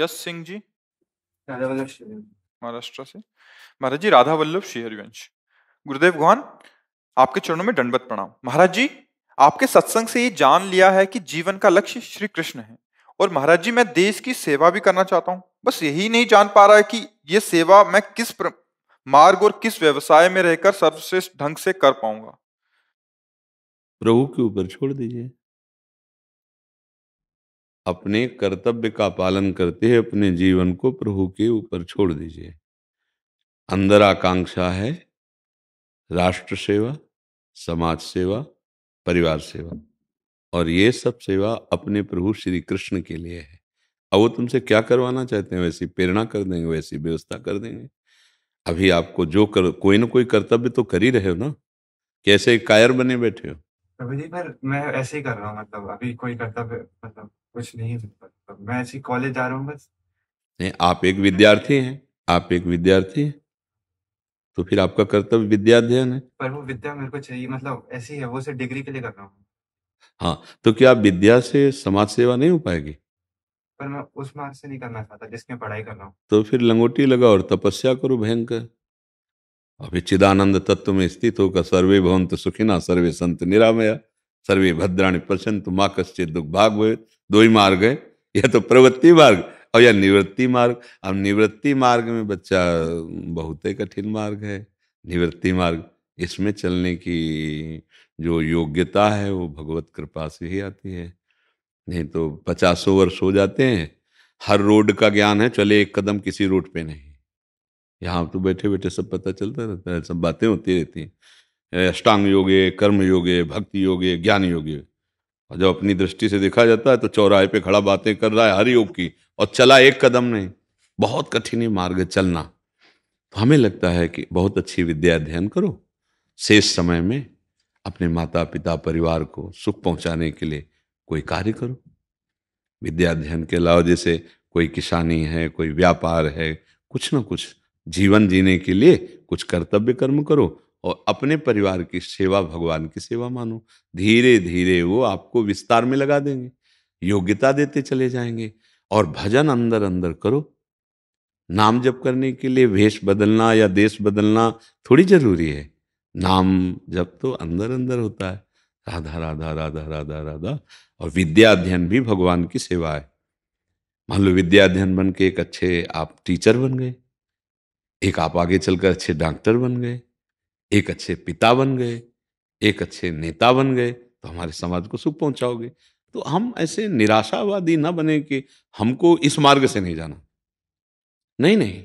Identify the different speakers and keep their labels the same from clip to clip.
Speaker 1: यश सिंह जी महाराष्ट्र से महाराज जी राधा वल्लभ शेयरगंज गुरुदेव भगवान आपके चरणों में दंडवत प्रणाम महाराज जी आपके सत्संग से ये जान लिया है कि जीवन का लक्ष्य श्री कृष्ण है और महाराज जी मैं देश की सेवा भी करना चाहता हूँ बस यही नहीं जान पा रहा है कि ये सेवा मैं किस प्र... मार्ग और किस व्यवसाय में रहकर सर्वश्रेष्ठ ढंग से कर पाऊंगा प्रभु के ऊपर छोड़ दीजिए अपने कर्तव्य का पालन करते हुए अपने जीवन को प्रभु के ऊपर छोड़ दीजिए अंदर आकांक्षा है राष्ट्र सेवा समाज सेवा परिवार सेवा और ये सब सेवा अपने प्रभु श्री कृष्ण के लिए है अब वो तुमसे क्या करवाना चाहते हैं वैसी प्रेरणा कर देंगे वैसी व्यवस्था कर देंगे अभी आपको जो कर कोई ना कोई कर्तव्य तो कर ही रहे हो ना कैसे कायर बने बैठे हो अभी मैं ऐसे ही कर रहा हूँ मतलब अभी कोई कर्तव्य मतलब कुछ नहीं सकता तो। मैं ऐसे कॉलेज जा रहा हूँ बस नहीं आप एक विद्यार्थी हैं आप एक विद्यार्थी हैं तो फिर आपका कर्तव्य विद्या अध्ययन है पर वो विद्या मेरे को चाहिए मतलब ऐसी है वो सिर्फ डिग्री के लिए कर रहा हूँ हाँ तो क्या आप विद्या से समाज सेवा नहीं हो पाएगी पर मैं उस मार्ग से नहीं करना चाहता जिसमें पढ़ाई कर रहा हूँ तो फिर लंगोटी लगा और तपस्या करो भयंकर अभी चिदानंद तत्व में स्थित होकर सर्वे भवंत सुखिना सर्वे संत निरामया सर्वे भद्राणी तो माँ कश्चित दुख भाग हुए दो ही मार्ग है या तो प्रवृत्ति मार्ग और या निवृत्ति मार्ग अब निवृत्ति मार्ग में बच्चा बहुत ही कठिन मार्ग है निवृत्ति मार्ग इसमें चलने की जो योग्यता है वो भगवत कृपा से ही आती है नहीं तो पचासों वर्ष हो जाते हैं हर रोड का ज्ञान है चले एक कदम किसी रोड पे नहीं यहाँ तो बैठे बैठे सब पता चलता रहता है सब बातें होती रहती हैं अष्टांग योगे कर्म योगे भक्ति योगे ज्ञान योगे और जब अपनी दृष्टि से देखा जाता है तो चौराहे पे खड़ा बातें कर रहा है हर योग की और चला एक कदम नहीं बहुत कठिन है मार्ग चलना तो हमें लगता है कि बहुत अच्छी विद्या अध्ययन करो शेष समय में अपने माता पिता परिवार को सुख पहुंचाने के लिए कोई कार्य करो विद्या अध्ययन के अलावा जैसे कोई किसानी है कोई व्यापार है कुछ ना कुछ जीवन जीने के लिए कुछ कर्तव्य कर्म करो और अपने परिवार की सेवा भगवान की सेवा मानो धीरे धीरे वो आपको विस्तार में लगा देंगे योग्यता देते चले जाएंगे और भजन अंदर अंदर करो नाम जप करने के लिए वेश बदलना या देश बदलना थोड़ी जरूरी है नाम जप तो अंदर अंदर होता है राधा राधा राधा राधा राधा और विद्या अध्ययन भी भगवान की सेवा है मान लो विद्या अध्ययन बन के एक अच्छे आप टीचर बन गए एक आप आगे चलकर अच्छे डॉक्टर बन गए एक अच्छे पिता बन गए एक अच्छे नेता बन गए तो हमारे समाज को सुख पहुंचाओगे तो हम ऐसे निराशावादी ना बने कि हमको इस मार्ग से नहीं जाना नहीं नहीं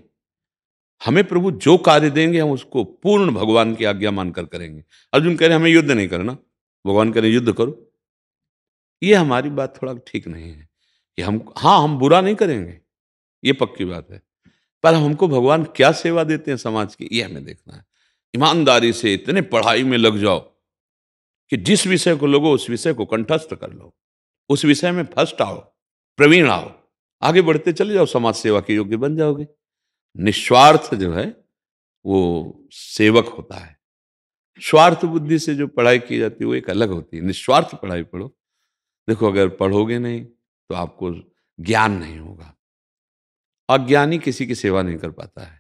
Speaker 1: हमें प्रभु जो कार्य देंगे हम उसको पूर्ण भगवान की आज्ञा मानकर करेंगे अर्जुन कह रहे हमें युद्ध नहीं करना भगवान कह रहे युद्ध करो ये हमारी बात थोड़ा ठीक नहीं है कि हम हाँ हम बुरा नहीं करेंगे ये पक्की बात है पर हमको भगवान क्या सेवा देते हैं समाज की ये हमें देखना है ईमानदारी से इतने पढ़ाई में लग जाओ कि जिस विषय को लोगो उस विषय को कंठस्थ कर लो उस विषय में फर्स्ट आओ प्रवीण आओ आगे बढ़ते चले जाओ समाज सेवा के योग्य बन जाओगे निस्वार्थ जो है वो सेवक होता है स्वार्थ बुद्धि से जो पढ़ाई की जाती है वो एक अलग होती है निस्वार्थ पढ़ाई पढ़ो देखो अगर पढ़ोगे नहीं तो आपको ज्ञान नहीं होगा अज्ञानी किसी की सेवा नहीं कर पाता है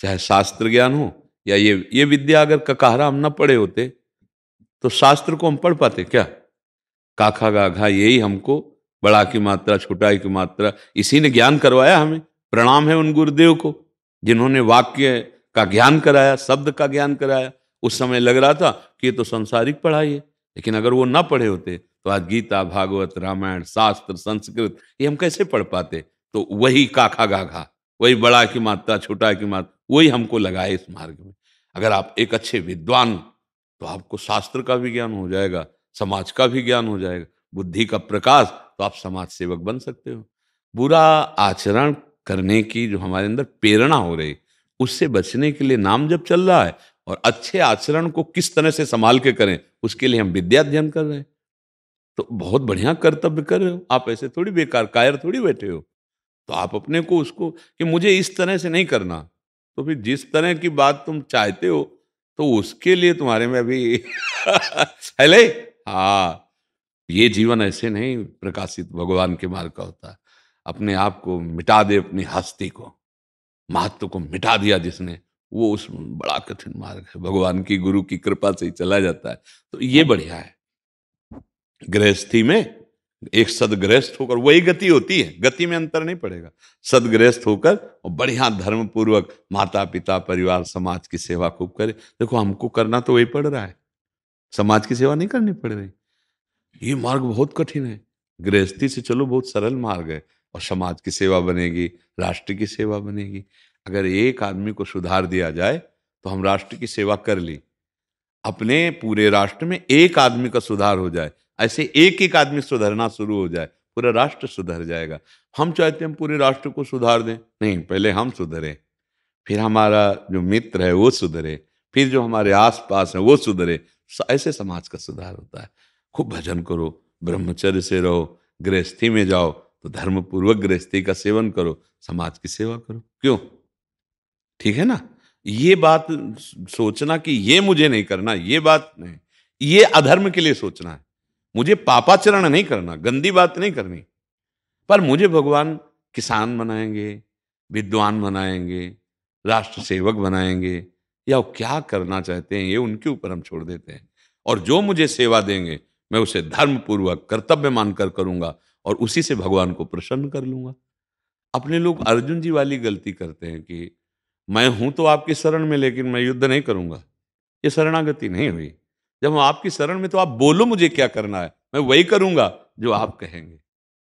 Speaker 1: चाहे शास्त्र ज्ञान हो या ये ये विद्या अगर ककाहरा हम ना पढ़े होते तो शास्त्र को हम पढ़ पाते क्या काखा गाघा यही हमको बड़ा की मात्रा छोटाई की मात्रा इसी ने ज्ञान करवाया हमें प्रणाम है उन गुरुदेव को जिन्होंने वाक्य का ज्ञान कराया शब्द का ज्ञान कराया उस समय लग रहा था कि ये तो संसारिक पढ़ाई है लेकिन अगर वो ना पढ़े होते तो आज गीता भागवत रामायण शास्त्र संस्कृत ये हम कैसे पढ़ पाते तो वही काखा गाघा वही बड़ा की मात्रा छोटा की मात्रा वही हमको लगाए इस मार्ग में अगर आप एक अच्छे विद्वान तो आपको शास्त्र का भी ज्ञान हो जाएगा समाज का भी ज्ञान हो जाएगा बुद्धि का प्रकाश तो आप समाज सेवक बन सकते हो बुरा आचरण करने की जो हमारे अंदर प्रेरणा हो रही उससे बचने के लिए नाम जब चल रहा है और अच्छे आचरण को किस तरह से संभाल के करें उसके लिए हम विद्या अध्ययन कर रहे हैं तो बहुत बढ़िया कर्तव्य कर रहे हो आप ऐसे थोड़ी बेकार कायर थोड़ी बैठे हो तो आप अपने को उसको कि मुझे इस तरह से नहीं करना तो फिर जिस तरह की बात तुम चाहते हो तो उसके लिए तुम्हारे में अभी हेले हाँ ये जीवन ऐसे नहीं प्रकाशित भगवान के मार्ग का होता है अपने आप को मिटा दे अपनी हस्ती को महत्व को मिटा दिया जिसने वो उस बड़ा कठिन मार्ग है भगवान की गुरु की कृपा से ही चला जाता है तो ये बढ़िया है गृहस्थी में एक सदग्रस्त होकर वही गति होती है गति में अंतर नहीं पड़ेगा सदग्रस्त होकर और बढ़िया धर्म पूर्वक माता पिता परिवार समाज की सेवा खूब करे देखो हमको करना तो वही पड़ रहा है समाज की सेवा नहीं करनी पड़ रही ये मार्ग बहुत कठिन है गृहस्थी से चलो बहुत सरल मार्ग है और समाज की सेवा बनेगी राष्ट्र की सेवा बनेगी अगर एक आदमी को सुधार दिया जाए तो हम राष्ट्र की सेवा कर ली अपने पूरे राष्ट्र में एक आदमी का सुधार हो जाए ऐसे एक एक आदमी सुधरना शुरू हो जाए पूरा राष्ट्र सुधर जाएगा हम चाहते हैं पूरे राष्ट्र को सुधार दें नहीं पहले हम सुधरें फिर हमारा जो मित्र है वो सुधरे फिर जो हमारे आस पास है वो सुधरे ऐसे समाज का सुधार होता है खूब भजन करो ब्रह्मचर्य से रहो गृहस्थी में जाओ तो धर्म पूर्वक गृहस्थी का सेवन करो समाज की सेवा करो क्यों ठीक है ना ये बात सोचना कि ये मुझे नहीं करना ये बात नहीं ये अधर्म के लिए सोचना है मुझे पापाचरण नहीं करना गंदी बात नहीं करनी पर मुझे भगवान किसान बनाएंगे विद्वान बनाएंगे राष्ट्र सेवक बनाएंगे या वो क्या करना चाहते हैं ये उनके ऊपर हम छोड़ देते हैं और जो मुझे सेवा देंगे मैं उसे धर्म पूर्वक कर्तव्य मानकर करूंगा और उसी से भगवान को प्रसन्न कर लूंगा अपने लोग अर्जुन जी वाली गलती करते हैं कि मैं हूं तो आपकी शरण में लेकिन मैं युद्ध नहीं करूंगा ये शरणागति नहीं हुई जब हम आपकी शरण में तो आप बोलो मुझे क्या करना है मैं वही करूंगा जो आप कहेंगे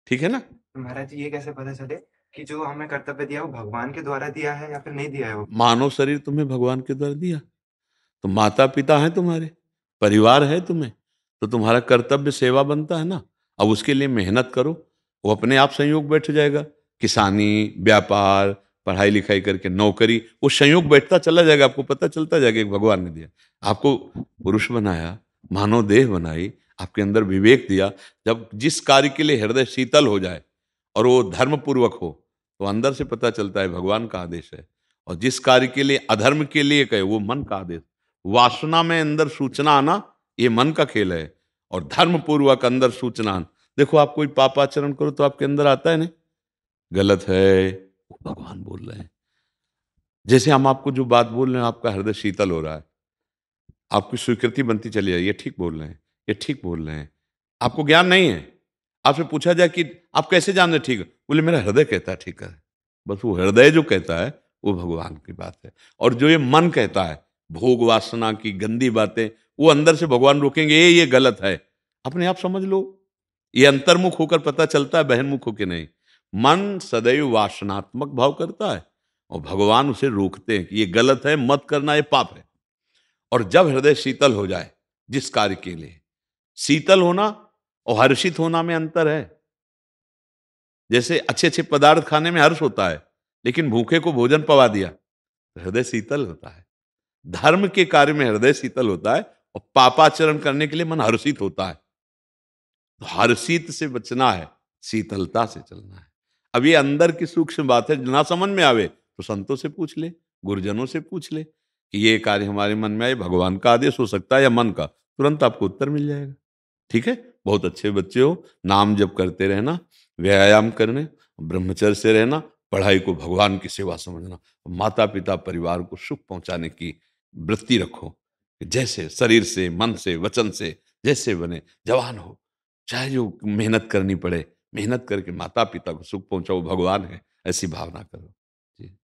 Speaker 1: ठीक है ना महाराज जी ये कैसे पता चले कि जो हमें कर्तव्य दिया वो भगवान के द्वारा दिया है या फिर नहीं दिया है वो मानव शरीर तुम्हें भगवान के द्वारा दिया तो माता पिता है तुम्हारे परिवार है तुम्हें तो तुम्हारा कर्तव्य सेवा बनता है ना अब उसके लिए मेहनत करो वो अपने आप संयोग बैठ जाएगा किसानी व्यापार पढ़ाई लिखाई करके नौकरी वो संयोग बैठता चला जाएगा आपको पता चलता जाएगा एक भगवान ने दिया आपको पुरुष बनाया मानव देह बनाई आपके अंदर विवेक दिया जब जिस कार्य के लिए हृदय शीतल हो जाए और वो धर्म पूर्वक हो तो अंदर से पता चलता है भगवान का आदेश है और जिस कार्य के लिए अधर्म के लिए कहे वो मन का आदेश वासना में अंदर सूचना आना ये मन का खेल है और धर्म पूर्वक अंदर सूचना आना देखो आप कोई पापाचरण करो तो आपके अंदर आता है नहीं गलत है भगवान बोल रहे हैं जैसे हम आपको जो बात बोल रहे हैं आपका हृदय शीतल हो रहा है आपकी स्वीकृति बनती चली जाए ये ठीक बोल रहे हैं ये ठीक बोल रहे हैं आपको ज्ञान नहीं है आपसे पूछा जाए कि आप कैसे जान रहे ठीक बोले मेरा हृदय कहता है ठीक है बस वो हृदय जो कहता है वो भगवान की बात है और जो ये मन कहता है भोग वासना की गंदी बातें वो अंदर से भगवान रोकेंगे ये ये गलत है अपने आप समझ लो ये अंतर्मुख होकर पता चलता है बहनमुख होकर नहीं मन सदैव वासनात्मक भाव करता है और भगवान उसे रोकते हैं कि ये गलत है मत करना ये पाप है और जब हृदय शीतल हो जाए जिस कार्य के लिए शीतल होना और हर्षित होना में अंतर है जैसे अच्छे अच्छे पदार्थ खाने में हर्ष होता है लेकिन भूखे को भोजन पवा दिया तो हृदय शीतल होता है धर्म के कार्य में हृदय शीतल होता है और पापाचरण करने के लिए मन हर्षित होता है तो हर्षित से बचना है शीतलता से चलना है अब ये अंदर की सूक्ष्म बात है ना समझ में आवे तो संतों से पूछ ले गुरुजनों से पूछ ले कि ये कार्य हमारे मन में आए भगवान का आदेश हो सकता है या मन का तुरंत आपको उत्तर मिल जाएगा ठीक है बहुत अच्छे बच्चे हो नाम जब करते रहना व्यायाम करने ब्रह्मचर्य से रहना पढ़ाई को भगवान की सेवा समझना माता पिता परिवार को सुख पहुंचाने की वृत्ति रखो जैसे शरीर से मन से वचन से जैसे बने जवान हो चाहे जो मेहनत करनी पड़े मेहनत करके माता पिता को सुख पहुंचाओ भगवान है ऐसी भावना करो जी